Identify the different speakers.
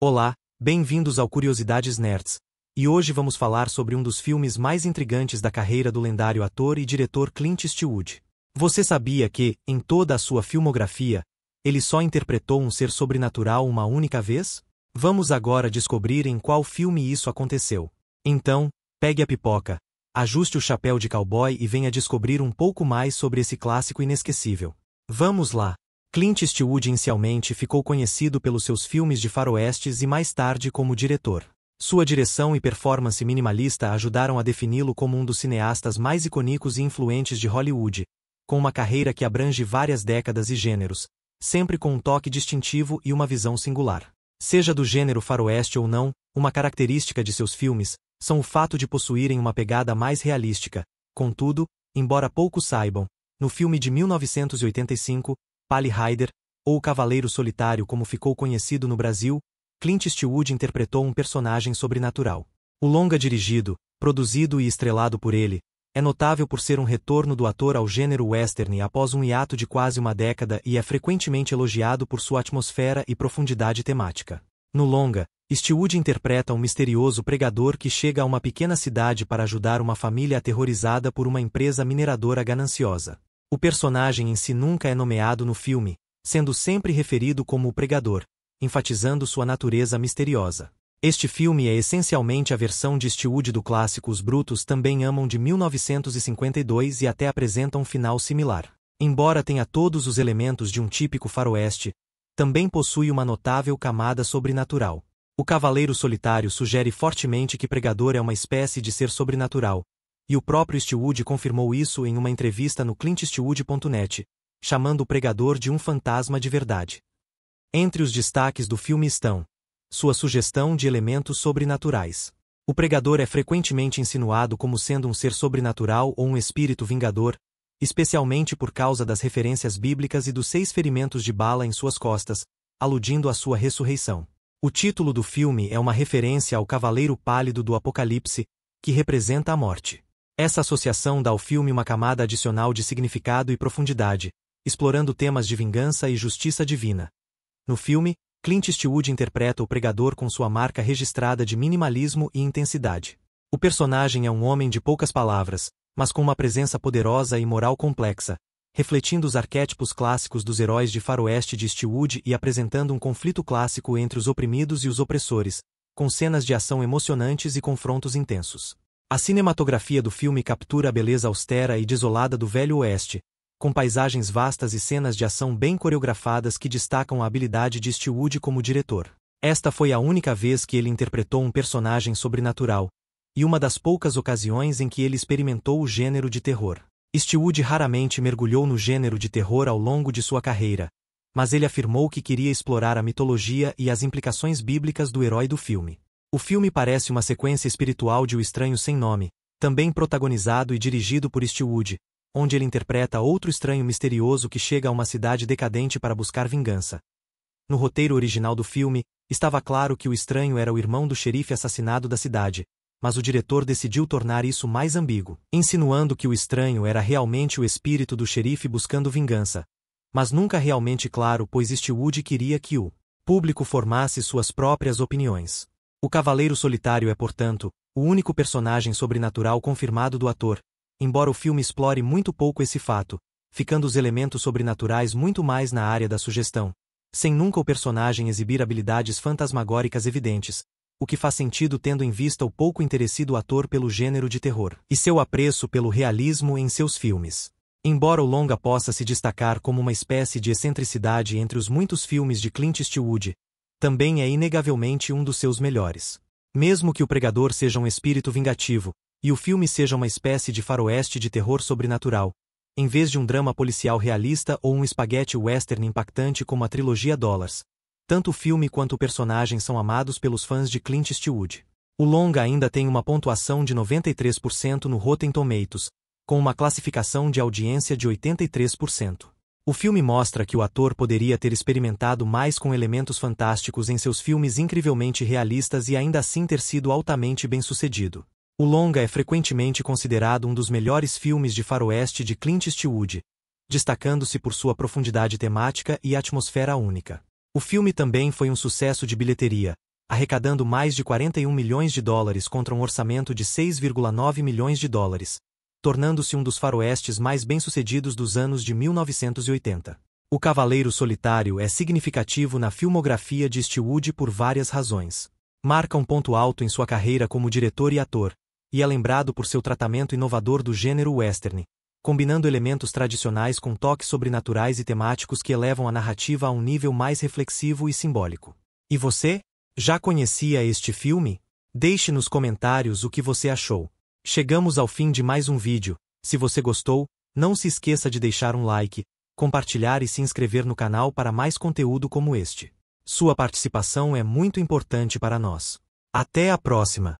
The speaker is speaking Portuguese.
Speaker 1: Olá, bem-vindos ao Curiosidades Nerds. E hoje vamos falar sobre um dos filmes mais intrigantes da carreira do lendário ator e diretor Clint Eastwood. Você sabia que, em toda a sua filmografia, ele só interpretou um ser sobrenatural uma única vez? Vamos agora descobrir em qual filme isso aconteceu. Então, pegue a pipoca, ajuste o chapéu de cowboy e venha descobrir um pouco mais sobre esse clássico inesquecível. Vamos lá! Clint Eastwood inicialmente ficou conhecido pelos seus filmes de faroestes e mais tarde como diretor. Sua direção e performance minimalista ajudaram a defini-lo como um dos cineastas mais icônicos e influentes de Hollywood, com uma carreira que abrange várias décadas e gêneros, sempre com um toque distintivo e uma visão singular. Seja do gênero faroeste ou não, uma característica de seus filmes são o fato de possuírem uma pegada mais realística. Contudo, embora poucos saibam, no filme de 1985, Pali Rider, ou o Cavaleiro Solitário como ficou conhecido no Brasil, Clint Eastwood interpretou um personagem sobrenatural. O longa dirigido, produzido e estrelado por ele, é notável por ser um retorno do ator ao gênero western após um hiato de quase uma década e é frequentemente elogiado por sua atmosfera e profundidade temática. No longa, Eastwood interpreta um misterioso pregador que chega a uma pequena cidade para ajudar uma família aterrorizada por uma empresa mineradora gananciosa. O personagem em si nunca é nomeado no filme, sendo sempre referido como o pregador, enfatizando sua natureza misteriosa. Este filme é essencialmente a versão de Stewart do clássico Os Brutos Também Amam de 1952 e até apresenta um final similar. Embora tenha todos os elementos de um típico faroeste, também possui uma notável camada sobrenatural. O Cavaleiro Solitário sugere fortemente que Pregador é uma espécie de ser sobrenatural, e o próprio Eastwood confirmou isso em uma entrevista no ClintEastwood.net, chamando o pregador de um fantasma de verdade. Entre os destaques do filme estão sua sugestão de elementos sobrenaturais. O pregador é frequentemente insinuado como sendo um ser sobrenatural ou um espírito vingador, especialmente por causa das referências bíblicas e dos seis ferimentos de bala em suas costas, aludindo à sua ressurreição. O título do filme é uma referência ao Cavaleiro Pálido do Apocalipse, que representa a morte. Essa associação dá ao filme uma camada adicional de significado e profundidade, explorando temas de vingança e justiça divina. No filme, Clint Eastwood interpreta o pregador com sua marca registrada de minimalismo e intensidade. O personagem é um homem de poucas palavras, mas com uma presença poderosa e moral complexa, refletindo os arquétipos clássicos dos heróis de faroeste de Eastwood e apresentando um conflito clássico entre os oprimidos e os opressores, com cenas de ação emocionantes e confrontos intensos. A cinematografia do filme captura a beleza austera e desolada do Velho Oeste, com paisagens vastas e cenas de ação bem coreografadas que destacam a habilidade de Stewart como diretor. Esta foi a única vez que ele interpretou um personagem sobrenatural, e uma das poucas ocasiões em que ele experimentou o gênero de terror. Stewart raramente mergulhou no gênero de terror ao longo de sua carreira, mas ele afirmou que queria explorar a mitologia e as implicações bíblicas do herói do filme. O filme parece uma sequência espiritual de O Estranho Sem Nome, também protagonizado e dirigido por Eastwood, onde ele interpreta outro estranho misterioso que chega a uma cidade decadente para buscar vingança. No roteiro original do filme, estava claro que o estranho era o irmão do xerife assassinado da cidade, mas o diretor decidiu tornar isso mais ambíguo, insinuando que o estranho era realmente o espírito do xerife buscando vingança. Mas nunca realmente claro, pois Eastwood queria que o público formasse suas próprias opiniões. O Cavaleiro Solitário é, portanto, o único personagem sobrenatural confirmado do ator, embora o filme explore muito pouco esse fato, ficando os elementos sobrenaturais muito mais na área da sugestão, sem nunca o personagem exibir habilidades fantasmagóricas evidentes, o que faz sentido tendo em vista o pouco interessido ator pelo gênero de terror e seu apreço pelo realismo em seus filmes. Embora o longa possa se destacar como uma espécie de excentricidade entre os muitos filmes de Clint Eastwood, também é inegavelmente um dos seus melhores. Mesmo que o pregador seja um espírito vingativo, e o filme seja uma espécie de faroeste de terror sobrenatural, em vez de um drama policial realista ou um espaguete western impactante como a trilogia Dollars, tanto o filme quanto o personagem são amados pelos fãs de Clint Eastwood. O longa ainda tem uma pontuação de 93% no Rotten Tomatoes, com uma classificação de audiência de 83%. O filme mostra que o ator poderia ter experimentado mais com elementos fantásticos em seus filmes incrivelmente realistas e ainda assim ter sido altamente bem-sucedido. O longa é frequentemente considerado um dos melhores filmes de faroeste de Clint Eastwood, destacando-se por sua profundidade temática e atmosfera única. O filme também foi um sucesso de bilheteria, arrecadando mais de 41 milhões de dólares contra um orçamento de 6,9 milhões de dólares, tornando-se um dos faroestes mais bem-sucedidos dos anos de 1980. O Cavaleiro Solitário é significativo na filmografia de Eastwood por várias razões. Marca um ponto alto em sua carreira como diretor e ator, e é lembrado por seu tratamento inovador do gênero western, combinando elementos tradicionais com toques sobrenaturais e temáticos que elevam a narrativa a um nível mais reflexivo e simbólico. E você? Já conhecia este filme? Deixe nos comentários o que você achou. Chegamos ao fim de mais um vídeo. Se você gostou, não se esqueça de deixar um like, compartilhar e se inscrever no canal para mais conteúdo como este. Sua participação é muito importante para nós. Até a próxima!